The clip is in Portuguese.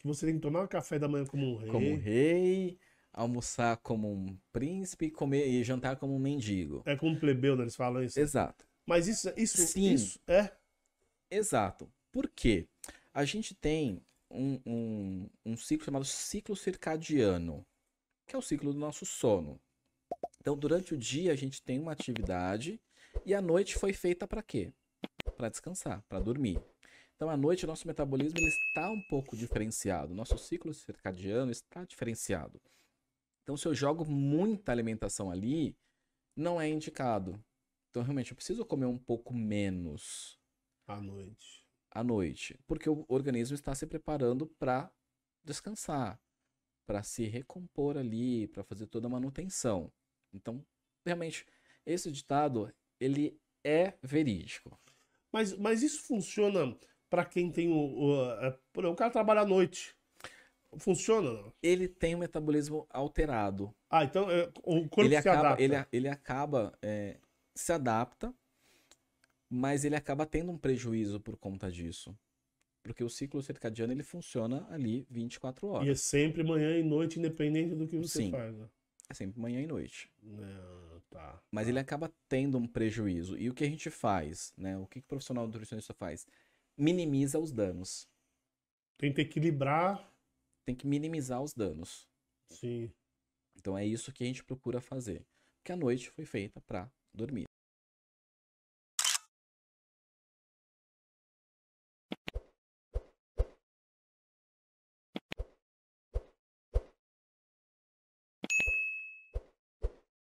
que você tem que tomar um café da manhã como um rei. Como um rei, almoçar como um príncipe comer, e jantar como um mendigo. É como um plebeu, né? Eles falam isso. Exato. Mas isso, isso, Sim. isso é. Exato. Por quê? A gente tem um, um, um ciclo chamado ciclo circadiano, que é o ciclo do nosso sono. Então, durante o dia, a gente tem uma atividade e a noite foi feita para quê? Para descansar, para dormir. Então, à noite, o nosso metabolismo ele está um pouco diferenciado. Nosso ciclo circadiano está diferenciado. Então, se eu jogo muita alimentação ali, não é indicado. Então, realmente, eu preciso comer um pouco menos. À noite. À noite. Porque o organismo está se preparando para descansar, para se recompor ali, para fazer toda a manutenção. Então, realmente, esse ditado, ele é verídico. Mas, mas isso funciona para quem tem o, o, é, o. O cara trabalha à noite. Funciona? Ele tem um metabolismo alterado. Ah, então é, o corpo ele se acaba, adapta. Ele, ele acaba. É, se adapta, mas ele acaba tendo um prejuízo por conta disso. Porque o ciclo circadiano ele funciona ali 24 horas. E é sempre manhã e noite, independente do que você Sim. faz. Né? É sempre manhã e noite. tá. Mas tá. ele acaba tendo um prejuízo. E o que a gente faz, né? O que, que o profissional nutricionista faz? minimiza os danos. Tem que equilibrar. Tem que minimizar os danos. Sim. Então é isso que a gente procura fazer. Porque a noite foi feita para dormir.